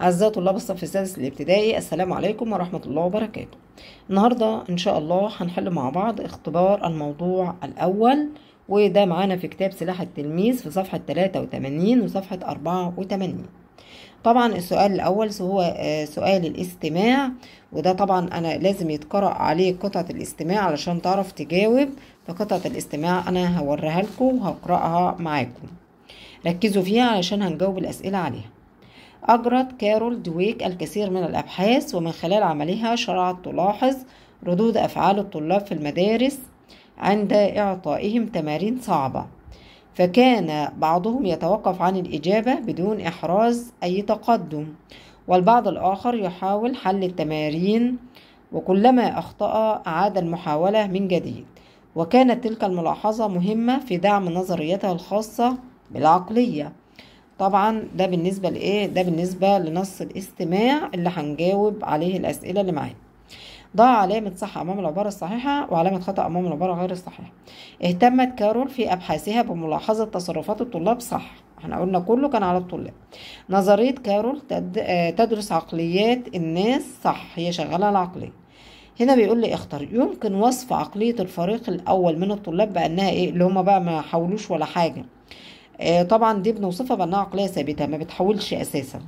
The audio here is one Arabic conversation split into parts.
أعزائي طلاب الصف السادس الابتدائي السلام عليكم ورحمة الله وبركاته النهاردة إن شاء الله هنحل مع بعض اختبار الموضوع الأول وده معانا في كتاب سلاح التلميذ في صفحة 83 وصفحة 84 طبعا السؤال الأول هو آه، سؤال الاستماع وده طبعا أنا لازم يتقرأ عليه قطعة الاستماع علشان تعرف تجاوب فقطعة الاستماع أنا هوريها لكم وهقرأها معاكم ركزوا فيها علشان هنجاوب الأسئلة عليها أجرت كارول دويك الكثير من الأبحاث ومن خلال عملها شرعت تلاحظ ردود أفعال الطلاب في المدارس عند إعطائهم تمارين صعبة فكان بعضهم يتوقف عن الإجابة بدون إحراز أي تقدم والبعض الآخر يحاول حل التمارين وكلما أخطأ عاد المحاولة من جديد وكانت تلك الملاحظة مهمة في دعم نظريتها الخاصة بالعقلية طبعا ده بالنسبة لإيه ده بالنسبة لنص الاستماع اللي هنجاوب عليه الأسئلة اللي معانا ضاع علامة صح أمام العبارة الصحيحة وعلامة خطأ أمام العبارة غير الصحيحة اهتمت كارول في أبحاثها بملاحظة تصرفات الطلاب صح احنا قلنا كله كان على الطلاب نظرية كارول تد... آه، تدرس عقليات الناس صح هي شغالة على العقلية هنا بيقول لي اختر يمكن وصف عقلية الفريق الأول من الطلاب بأنها إيه اللي هما بقى ما حاولوش ولا حاجة آه، طبعا دي بنوصفها بأنها عقلية ثابتة ما بتحولش أساسا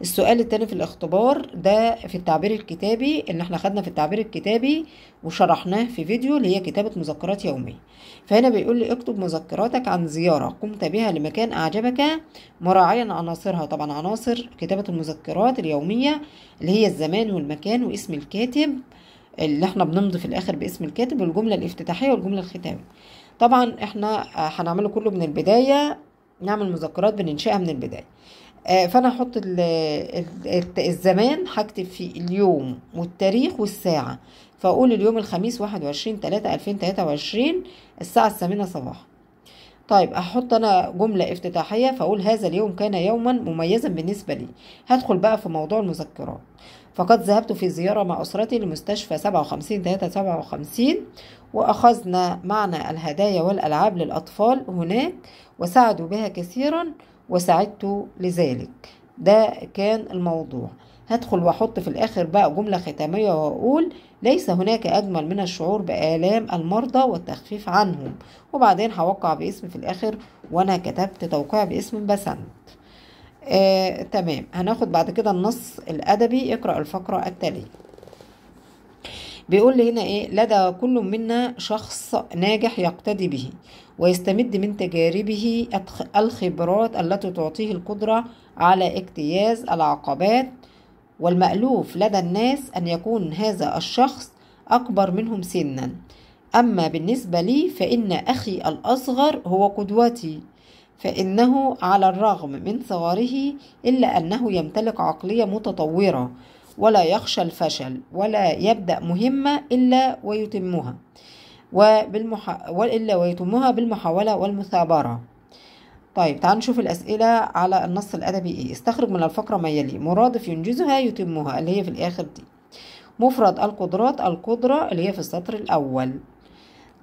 السؤال الثاني في الاختبار ده في التعبير الكتابي ان احنا خدنا في التعبير الكتابي وشرحناه في فيديو اللي هي كتابة مذكرات يومية فهنا بيقول لي اكتب مذكراتك عن زيارة قمت بها لمكان اعجبك مراعيا عناصرها طبعا عناصر كتابة المذكرات اليومية اللي هي الزمان والمكان واسم الكاتب اللي احنا بنمضي في الاخر باسم الكاتب والجملة الافتتاحية والجملة الختامية طبعا احنا آه، هنعمله كله من البداية نعمل مذكرات بننشئها من البداية آه، فانا هحط الزمان هكتب فيه اليوم والتاريخ والساعة فاقول اليوم الخميس واحد وعشرين تلاتة الفين تلاتة وعشرين الساعة الثامنة صباحا طيب احط انا جملة افتتاحية فاقول هذا اليوم كان يوما مميزا بالنسبة لي هدخل بقى في موضوع المذكرات فقد ذهبت في زيارة مع أسرتي لمستشفى 57 57-57 وأخذنا معنا الهدايا والألعاب للأطفال هناك وساعدوا بها كثيرا وساعدت لذلك ده كان الموضوع هدخل واحط في الاخر بقى جملة ختامية واقول ليس هناك اجمل من الشعور بآلام المرضى والتخفيف عنهم وبعدين هوقع باسم في الاخر وانا كتبت توقيع باسم بسنت آه، تمام هناخد بعد كده النص الأدبي اقرأ الفقرة التالية بيقول لي هنا ايه لدى كل منا شخص ناجح يقتدي به ويستمد من تجاربه الخبرات التي تعطيه القدرة على اجتياز العقبات والمألوف لدى الناس أن يكون هذا الشخص أكبر منهم سنا أما بالنسبة لي فإن أخي الأصغر هو قدوتي فإنه على الرغم من صغره إلا أنه يمتلك عقلية متطورة ولا يخشى الفشل ولا يبدأ مهمة إلا ويتمها وبالمح... وإلا ويتمها بالمحاولة والمثابرة طيب تعال نشوف الأسئلة على النص الأدبي إيه استخرج من الفقرة ما يلي مرادف ينجزها يتمها اللي هي في الآخر دي مفرد القدرات القدرة اللي هي في السطر الأول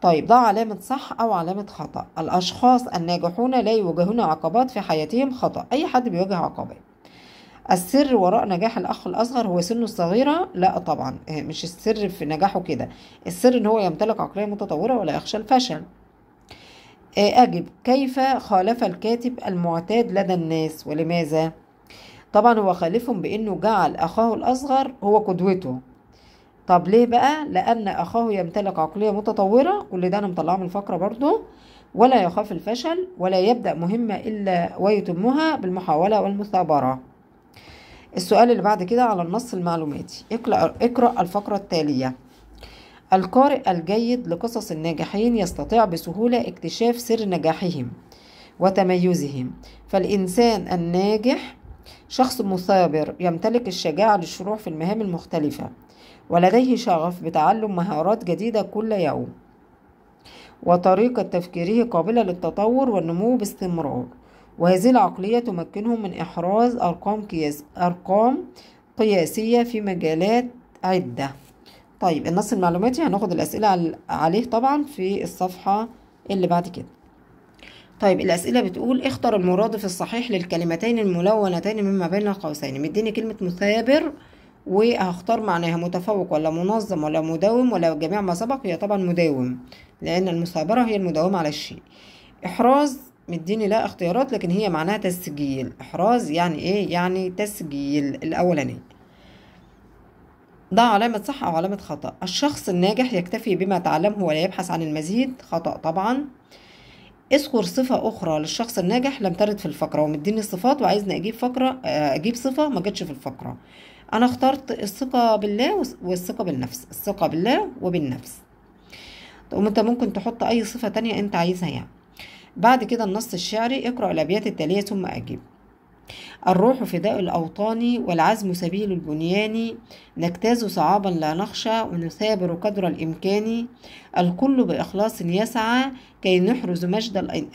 طيب ده علامة صح أو علامة خطأ الأشخاص الناجحون لا يواجهون عقبات في حياتهم خطأ أي حد بيواجه عقبات السر وراء نجاح الأخ الأصغر هو سنه الصغيرة لا طبعا آه، مش السر في نجاحه كده السر إن هو يمتلك عقلية متطورة ولا يخشى الفشل آه، أجب كيف خالف الكاتب المعتاد لدى الناس ولماذا؟ طبعا هو خالفهم بأنه جعل أخاه الأصغر هو قدوته طب ليه بقى لان اخاه يمتلك عقليه متطوره كل ده انا مطلعه من الفقره برضو ولا يخاف الفشل ولا يبدا مهمه الا ويتمها بالمحاوله والمثابره السؤال اللي بعد كده على النص المعلوماتي اقرا اقرا الفقره التاليه القارئ الجيد لقصص الناجحين يستطيع بسهوله اكتشاف سر نجاحهم وتميزهم فالانسان الناجح شخص مثابر يمتلك الشجاعه للشروع في المهام المختلفه ولديه شغف بتعلم مهارات جديدة كل يوم وطريقة تفكيره قابلة للتطور والنمو باستمرار وهذه العقلية تمكنه من إحراز أرقام, قياس أرقام قياسية في مجالات عدة طيب النص المعلوماتي هناخد الأسئلة عليه طبعا في الصفحة اللي بعد كده طيب الأسئلة بتقول اختر المرادف الصحيح للكلمتين الملونتين مما بين قوسين مديني كلمة مثابر وهختار معناها متفوق ولا منظم ولا مداوم ولا جميع ما سبق هي طبعا مداوم لأن المثابرة هي المداومة على الشيء إحراز مديني لا اختيارات لكن هي معناها تسجيل إحراز يعني إيه يعني تسجيل الأولاني ضع علامة صح أو علامة خطأ الشخص الناجح يكتفي بما تعلمه ولا يبحث عن المزيد خطأ طبعا اذكر صفة أخرى للشخص الناجح لم ترد في الفقرة ومديني الصفات وعايزني أجيب فقرة آه، أجيب صفة ما جاتش في الفقرة انا اخترت الثقه بالله والثقه بالنفس الثقه بالله وبالنفس طب انت ممكن تحط اي صفه تانية انت عايزها يعني بعد كده النص الشعري اقرا الابيات التاليه ثم اجيب الروح فداء الأوطان والعزم سبيل البنيان نجتاز صعابا لا نخشى ونثابر قدر الإمكان الكل بإخلاص يسعى كي نحرز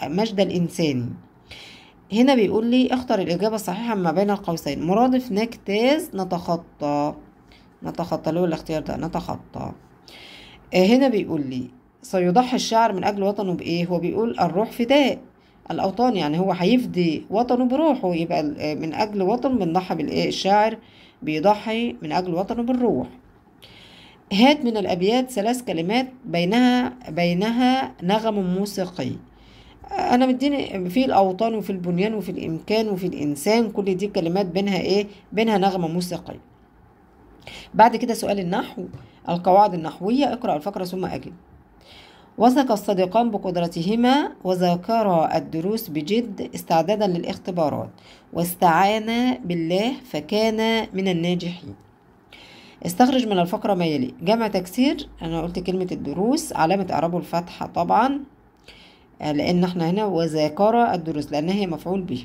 مجد الإنسان هنا بيقول لي اختر الإجابة الصحيحة ما بين القوسين مرادف نجتاز نتخطى نتخطى له الاختيار ده نتخطى آه، هنا بيقول لي سيضحي الشاعر من أجل وطنه بإيه هو بيقول الروح فداء الأوطان يعني هو هيفدي وطنه بروحه يبقى آه، من أجل وطن بنضحي بالإيه الشاعر بيضحي من أجل وطنه بالروح هات من الأبيات ثلاث كلمات بينها بينها نغم موسيقي انا مديني في الاوطان وفي البنيان وفي الامكان وفي الانسان كل دي كلمات بينها ايه بينها نغمه موسيقيه بعد كده سؤال النحو القواعد النحويه اقرا الفقره ثم اجب وثق الصديقان بقدرتهما وذاكرا الدروس بجد استعدادا للاختبارات واستعانا بالله فكان من الناجحين استخرج من الفقرة ما يلي جمع تكسير أنا قلت كلمة الدروس علامة إعرابه الفتحة طبعا آه، لأن احنا هنا وذاكرة الدروس لأن هي مفعول به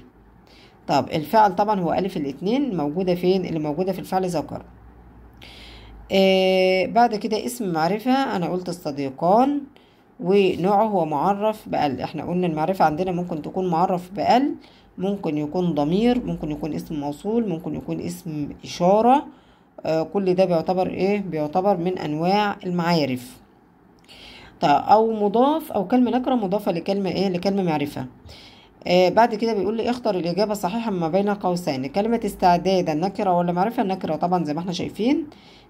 طب الفعل طبعا هو ألف الاتنين موجودة فين اللي موجودة في الفعل ذكر آه بعد كده اسم معرفة أنا قلت الصديقان ونوعه هو معرف بأل احنا قلنا المعرفة عندنا ممكن تكون معرف بأل ممكن يكون ضمير ممكن يكون اسم موصول ممكن يكون اسم إشارة آه كل ده بيعتبر ايه بيعتبر من أنواع المعارف نكرة أو مضاف أو كلمة نكرة مضافة لكلمة إيه لكلمة معرفة آه بعد كده بيقول لي اختر الإجابة الصحيحة ما بين قوسين كلمة استعداد النكره ولا معرفة النكره طبعا زي ما احنا شايفين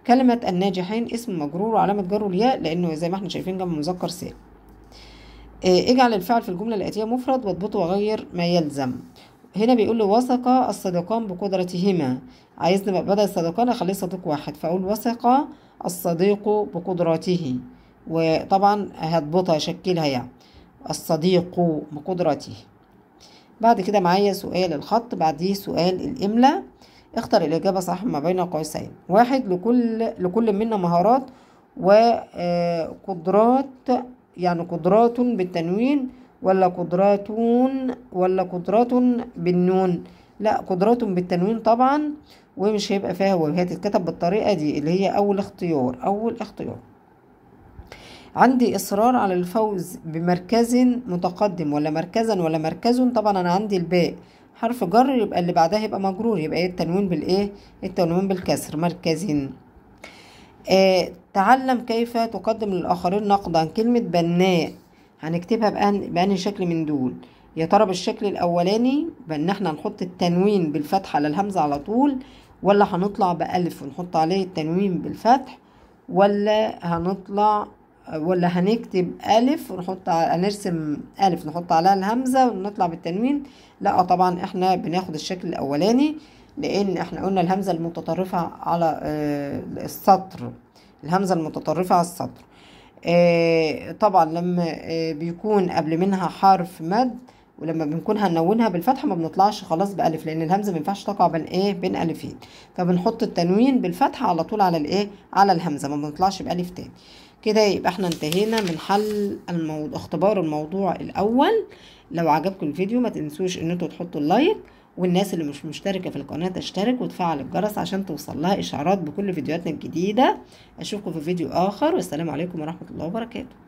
كلمة الناجحين اسم مجرور وعلامة جره الياء لأنه زي ما احنا شايفين جنب مذكر سالم آه اجعل الفعل في الجملة الآتية مفرد واضبطه وغير ما يلزم هنا بيقول لي وثق الصديقان بقدرتهما عايزني بدل الصديقان اخليه صديق واحد فاقول وثق الصديق بقدراته وطبعا هضبطها اشكلها يعني الصديق بقدرته بعد كده معايا سؤال الخط بعديه سؤال الإملاء اختر الإجابة صح ما بين قوسين واحد لكل لكل منا مهارات وقدرات آه، يعني قدرات بالتنوين ولا قدرات ولا قدرات بالنون لا قدرات بالتنوين طبعا ومش هيبقى فيها وهي تتكتب بالطريقة دي اللي هي أول اختيار أول اختيار عندي إصرار على الفوز بمركز متقدم ولا مركزا ولا مركز طبعا أنا عندي الباء حرف جر يبقى اللي بعدها يبقى مجرور يبقى ايه التنوين بالايه التنوين بالكسر مركز آه تعلم كيف تقدم للآخرين نقدا كلمة بناء هنكتبها بأنهي شكل من دول يا ترى بالشكل الأولاني بأن احنا نحط التنوين بالفتح على الهمزة على طول ولا هنطلع بألف ونحط عليه التنوين بالفتح ولا هنطلع ولا هنكتب ألف ونحط هنرسم ألف نحط عليها الهمزة ونطلع بالتنوين لا طبعا احنا بناخد الشكل الأولاني لأن احنا قلنا الهمزة المتطرفة على آه، السطر الهمزة المتطرفة على السطر آه، طبعا لما آه، بيكون قبل منها حرف مد ولما بنكون هنونها بالفتحه ما بنطلعش خلاص بالف لان الهمزه ما ينفعش تقع بين ايه بين الفين فبنحط التنوين بالفتحه على طول على الايه على الهمزه ما بنطلعش بالف تاني كده يبقى احنا انتهينا من حل الموضوع اختبار الموضوع الاول لو عجبكم الفيديو ما تنسوش ان انتوا تحطوا اللايك والناس اللي مش مشتركه في القناه تشترك وتفعل الجرس عشان توصلها اشعارات بكل فيديوهاتنا الجديده اشوفكم في فيديو اخر والسلام عليكم ورحمه الله وبركاته